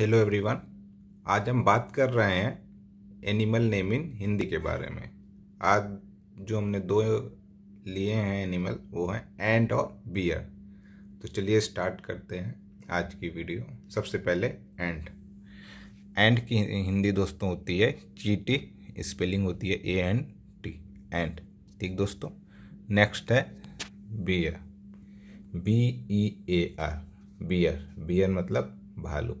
hello everyone आज हम बात कर रहे हैं एनिमल नेम इन हिंदी के बारे में आज जो हमने दो लिए हैं एनिमल वो हैं एंड और बियर तो चलिए स्टार्ट करते हैं आज की वीडियो सबसे पहले एंड एंड की हिंदी दोस्तों होती है चीटी स्पेलिंग होती है ए एन टी एंड ठीक दोस्तों नेक्स्ट है bear B E A R bear bear मतलब भालू